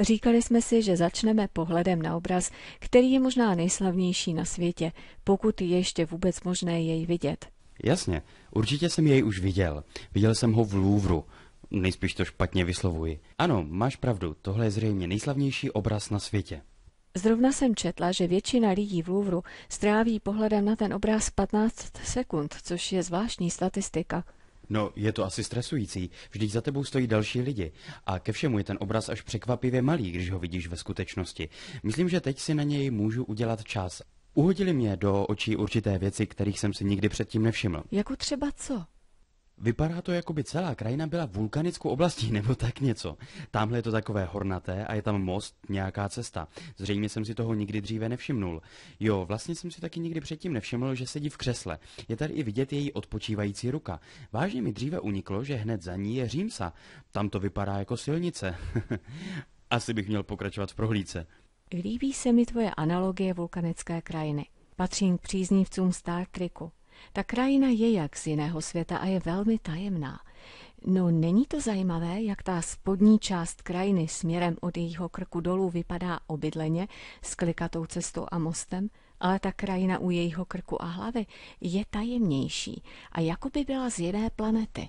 Říkali jsme si, že začneme pohledem na obraz, který je možná nejslavnější na světě, pokud je ještě vůbec možné jej vidět. Jasně, určitě jsem jej už viděl. Viděl jsem ho v Louvru. Nejspíš to špatně vyslovuji. Ano, máš pravdu, tohle je zřejmě nejslavnější obraz na světě. Zrovna jsem četla, že většina lidí v Louvru stráví pohledem na ten obraz 15 sekund, což je zvláštní statistika. No, je to asi stresující. Vždyť za tebou stojí další lidi. A ke všemu je ten obraz až překvapivě malý, když ho vidíš ve skutečnosti. Myslím, že teď si na něj můžu udělat čas. Uhodili mě do očí určité věci, kterých jsem si nikdy předtím nevšiml. Jako třeba co? Vypadá to, jako by celá krajina byla vulkanickou oblastí nebo tak něco. Tamhle je to takové hornaté a je tam most, nějaká cesta. Zřejmě jsem si toho nikdy dříve nevšimnul. Jo, vlastně jsem si taky nikdy předtím nevšiml, že sedí v křesle. Je tady i vidět její odpočívající ruka. Vážně mi dříve uniklo, že hned za ní je Římsa. Tam to vypadá jako silnice. Asi bych měl pokračovat v prohlídce. Líbí se mi tvoje analogie vulkanické krajiny. Patřím k příznivcům Star Treku. Ta krajina je jak z jiného světa a je velmi tajemná. No není to zajímavé, jak ta spodní část krajiny směrem od jejího krku dolů vypadá obydleně s klikatou cestou a mostem, ale ta krajina u jejího krku a hlavy je tajemnější a jako by byla z jiné planety.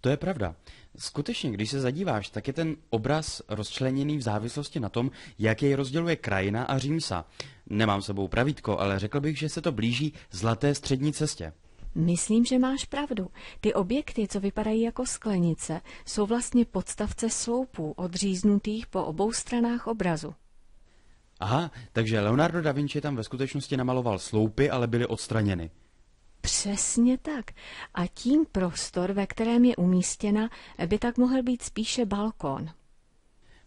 To je pravda. Skutečně, když se zadíváš, tak je ten obraz rozčleněný v závislosti na tom, jak jej rozděluje krajina a římsa. Nemám sebou pravítko, ale řekl bych, že se to blíží zlaté střední cestě. Myslím, že máš pravdu. Ty objekty, co vypadají jako sklenice, jsou vlastně podstavce sloupů odříznutých po obou stranách obrazu. Aha, takže Leonardo da Vinci tam ve skutečnosti namaloval sloupy, ale byly odstraněny. Přesně tak. A tím prostor, ve kterém je umístěna, by tak mohl být spíše balkón.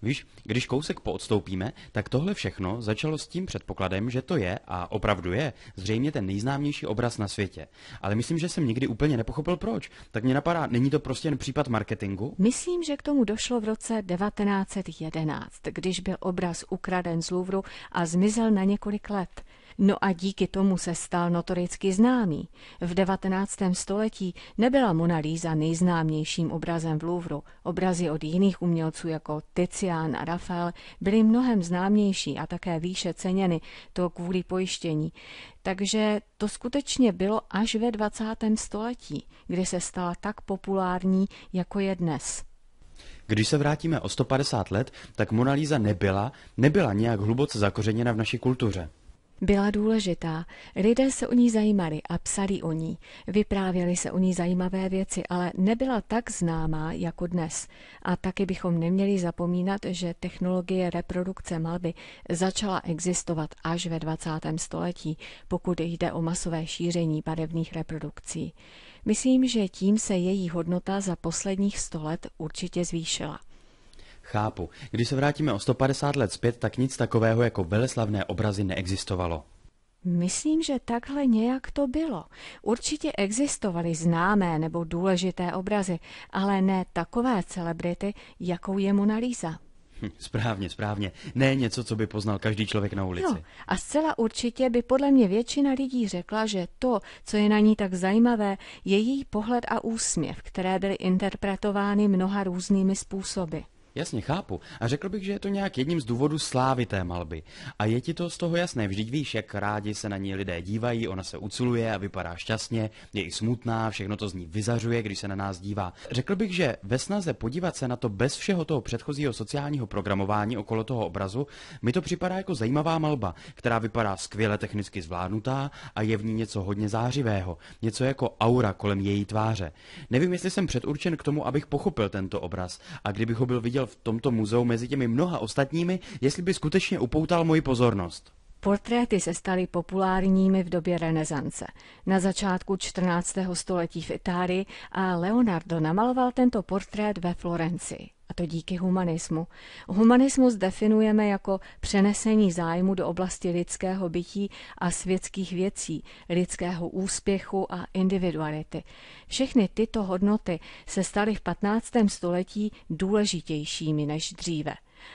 Víš, když kousek poodstoupíme, tak tohle všechno začalo s tím předpokladem, že to je, a opravdu je, zřejmě ten nejznámější obraz na světě. Ale myslím, že jsem nikdy úplně nepochopil proč. Tak mě napadá, není to prostě jen případ marketingu? Myslím, že k tomu došlo v roce 1911, když byl obraz ukraden z Louvru a zmizel na několik let. No a díky tomu se stal notoricky známý. V 19. století nebyla Mona Lisa nejznámějším obrazem v Louvru. Obrazy od jiných umělců jako Tizian a Rafael byly mnohem známější a také výše ceněny, to kvůli pojištění. Takže to skutečně bylo až ve 20. století, kdy se stala tak populární, jako je dnes. Když se vrátíme o 150 let, tak Mona Lisa nebyla, nebyla nějak hluboce zakořeněna v naší kultuře. Byla důležitá, lidé se o ní zajímali a psali o ní, vyprávěli se o ní zajímavé věci, ale nebyla tak známá jako dnes. A taky bychom neměli zapomínat, že technologie reprodukce malby začala existovat až ve 20. století, pokud jde o masové šíření barevných reprodukcí. Myslím, že tím se její hodnota za posledních 100 let určitě zvýšila. Chápu. Když se vrátíme o 150 let zpět, tak nic takového jako veleslavné obrazy neexistovalo. Myslím, že takhle nějak to bylo. Určitě existovaly známé nebo důležité obrazy, ale ne takové celebrity, jakou je Mona Lisa. Hm, správně, správně. Ne něco, co by poznal každý člověk na ulici. Jo, a zcela určitě by podle mě většina lidí řekla, že to, co je na ní tak zajímavé, je její pohled a úsměv, které byly interpretovány mnoha různými způsoby. Jasně, chápu. A řekl bych, že je to nějak jedním z důvodů slávy té malby. A je ti to z toho jasné, vždyť víš, jak rádi se na ní lidé dívají, ona se uculuje a vypadá šťastně, je i smutná, všechno to z ní vyzařuje, když se na nás dívá. Řekl bych, že ve snaze podívat se na to bez všeho toho předchozího sociálního programování okolo toho obrazu, mi to připadá jako zajímavá malba, která vypadá skvěle technicky zvládnutá a je v ní něco hodně zářivého, něco jako aura kolem její tváře. Nevím, jestli jsem předurčen k tomu, abych pochopil tento obraz a kdybych ho byl viděl v tomto muzeu mezi těmi mnoha ostatními, jestli by skutečně upoutal moji pozornost. Portréty se staly populárními v době renesance. Na začátku 14. století v Itálii a Leonardo namaloval tento portrét ve Florencii to díky humanismu. Humanismus definujeme jako přenesení zájmu do oblasti lidského bytí a světských věcí, lidského úspěchu a individuality. Všechny tyto hodnoty se staly v 15. století důležitějšími než dříve.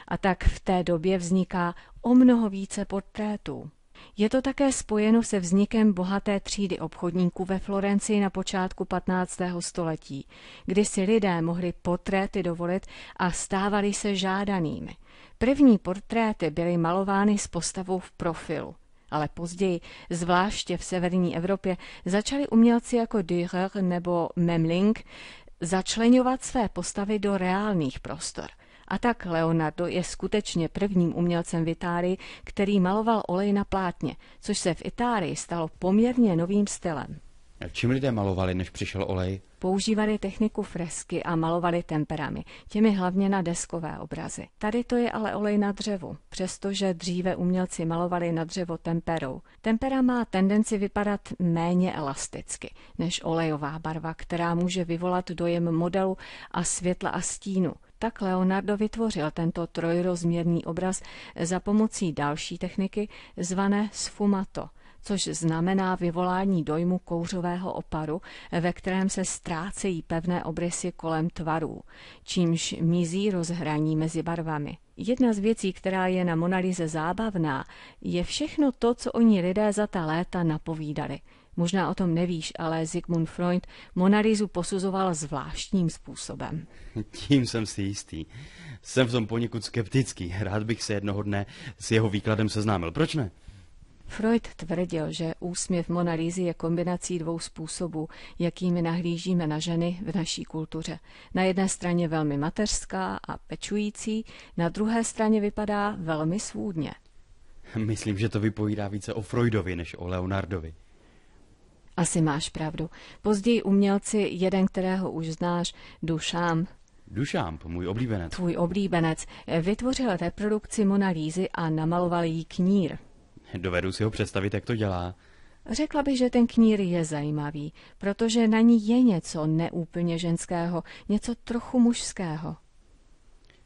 A tak v té době vzniká o mnoho více portrétů. Je to také spojeno se vznikem bohaté třídy obchodníků ve Florencii na počátku 15. století, kdy si lidé mohli portréty dovolit a stávali se žádanými. První portréty byly malovány s postavou v profilu. Ale později, zvláště v severní Evropě, začali umělci jako Dürer nebo Memling začlenovat své postavy do reálných prostor – a tak Leonardo je skutečně prvním umělcem v Itálii, který maloval olej na plátně, což se v Itálii stalo poměrně novým stylem. Čím lidé malovali, než přišel olej? Používali techniku fresky a malovali temperami, těmi hlavně na deskové obrazy. Tady to je ale olej na dřevu, přestože dříve umělci malovali na dřevo temperou. Tempera má tendenci vypadat méně elasticky než olejová barva, která může vyvolat dojem modelu a světla a stínu. Tak Leonardo vytvořil tento trojrozměrný obraz za pomocí další techniky zvané sfumato – což znamená vyvolání dojmu kouřového oparu, ve kterém se ztrácejí pevné obrysy kolem tvarů, čímž mizí rozhraní mezi barvami. Jedna z věcí, která je na Monalize zábavná, je všechno to, co oni lidé za ta léta napovídali – Možná o tom nevíš, ale Sigmund Freud Monarizu posuzoval zvláštním způsobem. Tím jsem si jistý. Jsem v tom poněkud skeptický. Rád bych se jednoho dne s jeho výkladem seznámil. Proč ne? Freud tvrdil, že úsměv Monalízy je kombinací dvou způsobů, jakými nahlížíme na ženy v naší kultuře. Na jedné straně velmi mateřská a pečující, na druhé straně vypadá velmi svůdně. Myslím, že to vypovídá více o Freudovi než o Leonardovi. Asi máš pravdu. Později umělci, jeden, kterého už znáš, Dušám. Dušám, můj oblíbenec. Tvůj oblíbenec vytvořil reprodukci Monalízy a namaloval jí knír. Dovedu si ho představit, jak to dělá. Řekla bych, že ten knír je zajímavý, protože na ní je něco neúplně ženského, něco trochu mužského.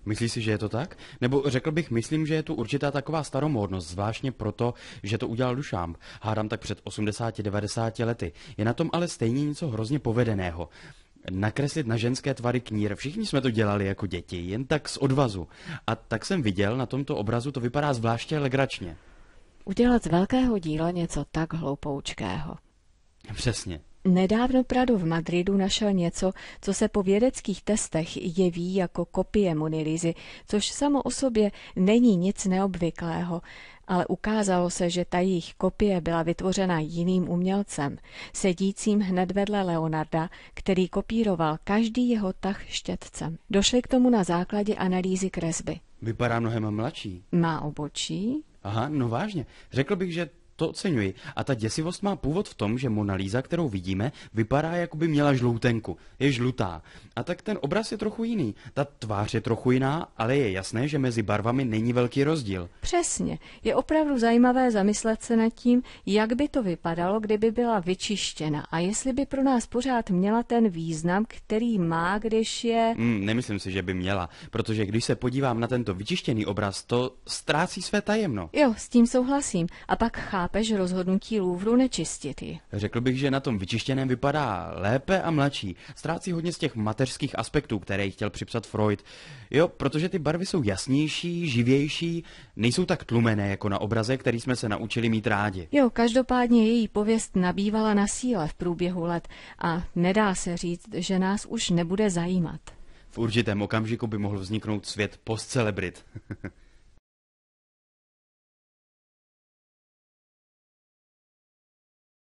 Myslíš si, že je to tak? Nebo řekl bych, myslím, že je tu určitá taková staromódnost, zvláštně proto, že to udělal dušám. Hádám tak před 80-90 lety. Je na tom ale stejně něco hrozně povedeného nakreslit na ženské tvary knír. Všichni jsme to dělali jako děti, jen tak z odvazu. A tak jsem viděl, na tomto obrazu to vypadá zvláště legračně. Udělat z velkého díla něco tak hloupoučkého. Přesně. Nedávno Prado v Madridu našel něco, co se po vědeckých testech jeví jako kopie Monilizy, což samo o sobě není nic neobvyklého, ale ukázalo se, že ta jejich kopie byla vytvořena jiným umělcem, sedícím hned vedle Leonarda, který kopíroval každý jeho tah štětcem. Došli k tomu na základě analýzy kresby. Vypadá mnohem mladší. Má obočí? Aha, no vážně. Řekl bych, že to oceňuji. A ta děsivost má původ v tom, že Mona Lisa, kterou vidíme, vypadá, jako by měla žloutenku. Je žlutá. A tak ten obraz je trochu jiný. Ta tvář je trochu jiná, ale je jasné, že mezi barvami není velký rozdíl. Přesně. Je opravdu zajímavé zamyslet se nad tím, jak by to vypadalo, kdyby byla vyčištěna a jestli by pro nás pořád měla ten význam, který má, když je. Mm, nemyslím si, že by měla, protože když se podívám na tento vyčištěný obraz, to ztrácí své tajemno. Jo, s tím souhlasím. A pak chápu, pápež rozhodnutí Louvru nečistit ji. Řekl bych, že na tom vyčištěném vypadá lépe a mladší. Ztrácí hodně z těch mateřských aspektů, které chtěl připsat Freud. Jo, protože ty barvy jsou jasnější, živější, nejsou tak tlumené jako na obraze, který jsme se naučili mít rádi. Jo, každopádně její pověst nabývala na síle v průběhu let a nedá se říct, že nás už nebude zajímat. V určitém okamžiku by mohl vzniknout svět postcelebrit.